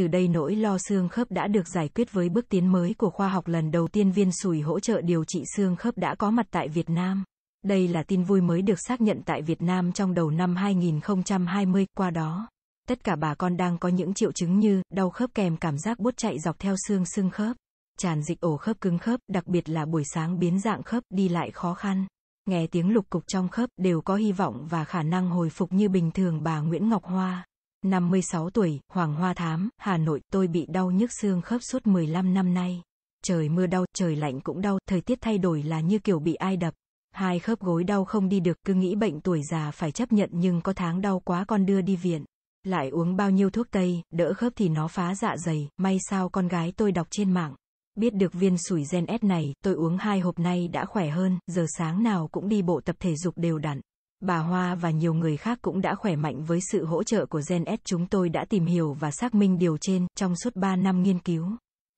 từ đây nỗi lo xương khớp đã được giải quyết với bước tiến mới của khoa học lần đầu tiên viên sùi hỗ trợ điều trị xương khớp đã có mặt tại Việt Nam. Đây là tin vui mới được xác nhận tại Việt Nam trong đầu năm 2020, qua đó, tất cả bà con đang có những triệu chứng như đau khớp kèm cảm giác bút chạy dọc theo xương xương khớp, tràn dịch ổ khớp cứng khớp, đặc biệt là buổi sáng biến dạng khớp đi lại khó khăn. Nghe tiếng lục cục trong khớp đều có hy vọng và khả năng hồi phục như bình thường bà Nguyễn Ngọc Hoa. 56 tuổi, Hoàng Hoa Thám, Hà Nội, tôi bị đau nhức xương khớp suốt 15 năm nay. Trời mưa đau, trời lạnh cũng đau, thời tiết thay đổi là như kiểu bị ai đập. Hai khớp gối đau không đi được, cứ nghĩ bệnh tuổi già phải chấp nhận nhưng có tháng đau quá con đưa đi viện. Lại uống bao nhiêu thuốc tây, đỡ khớp thì nó phá dạ dày, may sao con gái tôi đọc trên mạng. Biết được viên sủi gen S này, tôi uống hai hộp nay đã khỏe hơn, giờ sáng nào cũng đi bộ tập thể dục đều đặn. Bà Hoa và nhiều người khác cũng đã khỏe mạnh với sự hỗ trợ của Gen S chúng tôi đã tìm hiểu và xác minh điều trên trong suốt 3 năm nghiên cứu.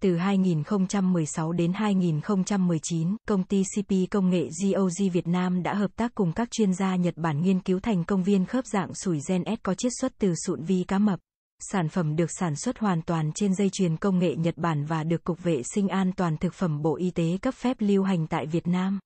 Từ 2016 đến 2019, công ty CP Công nghệ GOG Việt Nam đã hợp tác cùng các chuyên gia Nhật Bản nghiên cứu thành công viên khớp dạng sủi gen S có chiết xuất từ sụn vi cá mập. Sản phẩm được sản xuất hoàn toàn trên dây chuyền công nghệ Nhật Bản và được Cục Vệ sinh An toàn Thực phẩm Bộ Y tế cấp phép lưu hành tại Việt Nam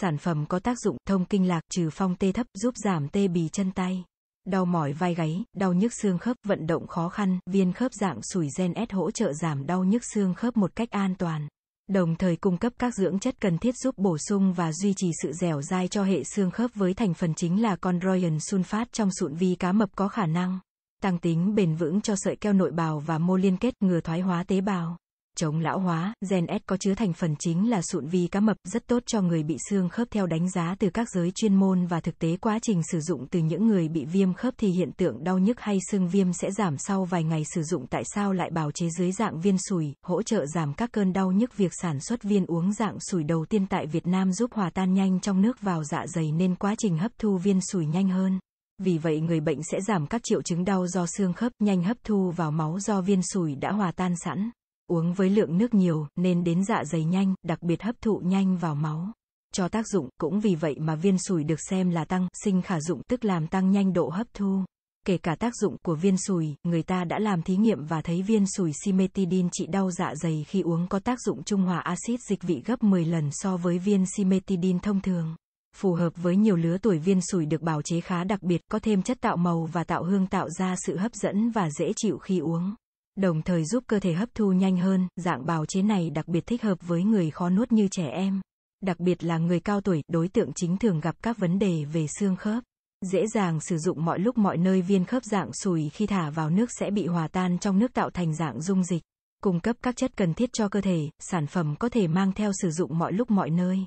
sản phẩm có tác dụng thông kinh lạc trừ phong tê thấp giúp giảm tê bì chân tay đau mỏi vai gáy, đau nhức xương khớp, vận động khó khăn, viên khớp dạng sủi gen S hỗ trợ giảm đau nhức xương khớp một cách an toàn. Đồng thời cung cấp các dưỡng chất cần thiết giúp bổ sung và duy trì sự dẻo dai cho hệ xương khớp với thành phần chính là chondroitin sulfat trong sụn vi cá mập có khả năng tăng tính bền vững cho sợi keo nội bào và mô liên kết ngừa thoái hóa tế bào. Chống lão hóa, gen S có chứa thành phần chính là sụn vi cá mập, rất tốt cho người bị xương khớp theo đánh giá từ các giới chuyên môn và thực tế quá trình sử dụng từ những người bị viêm khớp thì hiện tượng đau nhức hay xương viêm sẽ giảm sau vài ngày sử dụng tại sao lại bào chế dưới dạng viên sủi, hỗ trợ giảm các cơn đau nhức việc sản xuất viên uống dạng sủi đầu tiên tại Việt Nam giúp hòa tan nhanh trong nước vào dạ dày nên quá trình hấp thu viên sủi nhanh hơn vì vậy người bệnh sẽ giảm các triệu chứng đau do xương khớp nhanh hấp thu vào máu do viên sủi đã hòa tan sẵn uống với lượng nước nhiều nên đến dạ dày nhanh, đặc biệt hấp thụ nhanh vào máu. Cho tác dụng, cũng vì vậy mà viên sùi được xem là tăng, sinh khả dụng tức làm tăng nhanh độ hấp thu. Kể cả tác dụng của viên sùi, người ta đã làm thí nghiệm và thấy viên sùi simetidin trị đau dạ dày khi uống có tác dụng trung hòa axit dịch vị gấp 10 lần so với viên simetidin thông thường. Phù hợp với nhiều lứa tuổi viên sủi được bào chế khá đặc biệt, có thêm chất tạo màu và tạo hương tạo ra sự hấp dẫn và dễ chịu khi uống đồng thời giúp cơ thể hấp thu nhanh hơn, dạng bào chế này đặc biệt thích hợp với người khó nuốt như trẻ em. Đặc biệt là người cao tuổi, đối tượng chính thường gặp các vấn đề về xương khớp. Dễ dàng sử dụng mọi lúc mọi nơi viên khớp dạng sùi khi thả vào nước sẽ bị hòa tan trong nước tạo thành dạng dung dịch. Cung cấp các chất cần thiết cho cơ thể, sản phẩm có thể mang theo sử dụng mọi lúc mọi nơi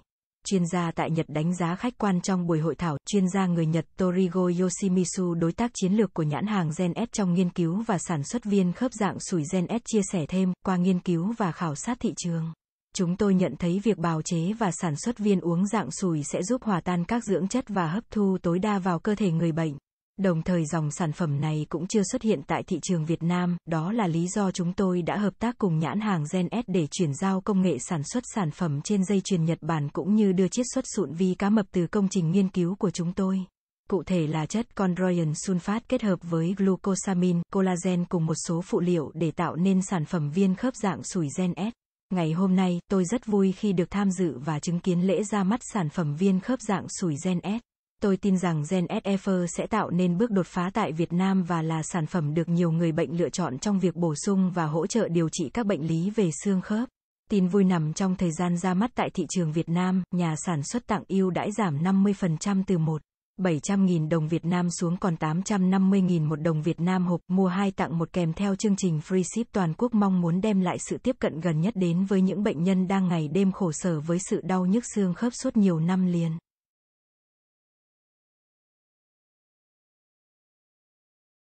chuyên gia tại Nhật đánh giá khách quan trong buổi hội thảo, chuyên gia người Nhật Torigo Yoshimitsu đối tác chiến lược của nhãn hàng Gen S trong nghiên cứu và sản xuất viên khớp dạng sủi Gen S chia sẻ thêm, qua nghiên cứu và khảo sát thị trường. Chúng tôi nhận thấy việc bào chế và sản xuất viên uống dạng sủi sẽ giúp hòa tan các dưỡng chất và hấp thu tối đa vào cơ thể người bệnh. Đồng thời dòng sản phẩm này cũng chưa xuất hiện tại thị trường Việt Nam, đó là lý do chúng tôi đã hợp tác cùng nhãn hàng Gen S để chuyển giao công nghệ sản xuất sản phẩm trên dây chuyền Nhật Bản cũng như đưa chiết xuất sụn vi cá mập từ công trình nghiên cứu của chúng tôi. Cụ thể là chất chondroitin sulfat kết hợp với glucosamine, collagen cùng một số phụ liệu để tạo nên sản phẩm viên khớp dạng sủi Gen S. Ngày hôm nay, tôi rất vui khi được tham dự và chứng kiến lễ ra mắt sản phẩm viên khớp dạng sủi Gen S tôi tin rằng gen SEFER sẽ tạo nên bước đột phá tại Việt Nam và là sản phẩm được nhiều người bệnh lựa chọn trong việc bổ sung và hỗ trợ điều trị các bệnh lý về xương khớp. Tin vui nằm trong thời gian ra mắt tại thị trường Việt Nam, nhà sản xuất tặng ưu đãi giảm 50% từ 1. 700.000 đồng Việt Nam xuống còn 850.000 một đồng Việt Nam hộp mua hai tặng một kèm theo chương trình free ship toàn quốc mong muốn đem lại sự tiếp cận gần nhất đến với những bệnh nhân đang ngày đêm khổ sở với sự đau nhức xương khớp suốt nhiều năm liền.